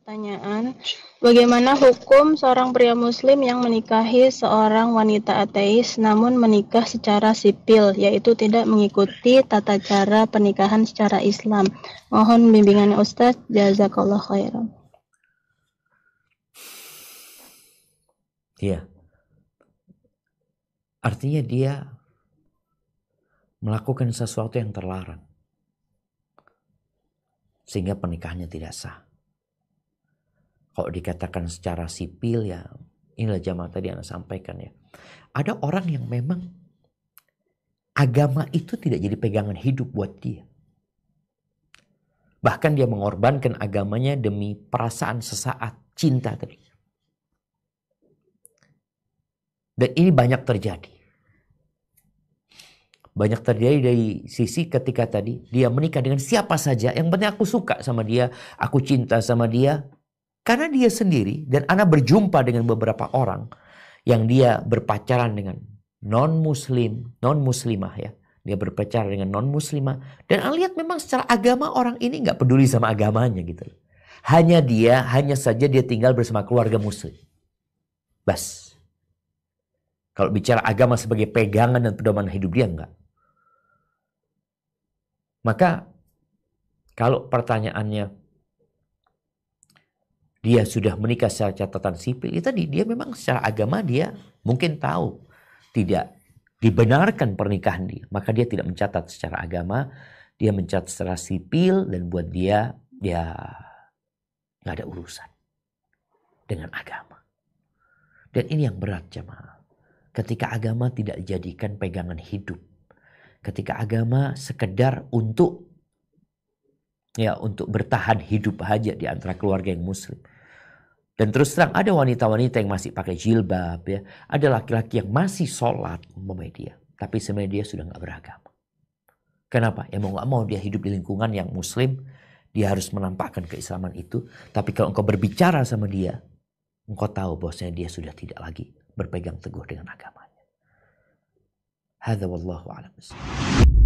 pertanyaan, bagaimana hukum seorang pria muslim yang menikahi seorang wanita ateis namun menikah secara sipil, yaitu tidak mengikuti tata cara pernikahan secara Islam? Mohon bimbingan Ustaz, jazakallah khairan. Iya. Artinya dia melakukan sesuatu yang terlarang. Sehingga pernikahannya tidak sah. Kalau dikatakan secara sipil ya inilah jamaah tadi Anda sampaikan ya. Ada orang yang memang agama itu tidak jadi pegangan hidup buat dia. Bahkan dia mengorbankan agamanya demi perasaan sesaat cinta tadi. Dan ini banyak terjadi. Banyak terjadi dari sisi ketika tadi dia menikah dengan siapa saja. Yang penting aku suka sama dia, aku cinta sama dia. Karena dia sendiri dan anak berjumpa dengan beberapa orang yang dia berpacaran dengan non-muslim, non-muslimah ya. Dia berpacaran dengan non-muslimah. Dan Ana lihat memang secara agama orang ini nggak peduli sama agamanya gitu. Hanya dia, hanya saja dia tinggal bersama keluarga muslim. Bas. Kalau bicara agama sebagai pegangan dan pedoman hidup dia enggak. Maka kalau pertanyaannya dia sudah menikah secara catatan sipil itu ya tadi dia memang secara agama dia mungkin tahu tidak dibenarkan pernikahan dia maka dia tidak mencatat secara agama dia mencatat secara sipil dan buat dia dia ya, nggak ada urusan dengan agama dan ini yang berat jemaah ketika agama tidak dijadikan pegangan hidup ketika agama sekedar untuk ya untuk bertahan hidup aja di antara keluarga yang muslim. Dan terus terang ada wanita-wanita yang masih pakai jilbab ya, ada laki-laki yang masih sholat umpamanya dia, tapi sebenarnya dia sudah nggak beragama. Kenapa? Ya mau nggak mau dia hidup di lingkungan yang muslim, dia harus menampakkan keislaman itu. Tapi kalau engkau berbicara sama dia, engkau tahu bahwasanya dia sudah tidak lagi berpegang teguh dengan agamanya. Hadza wallahu a'lam.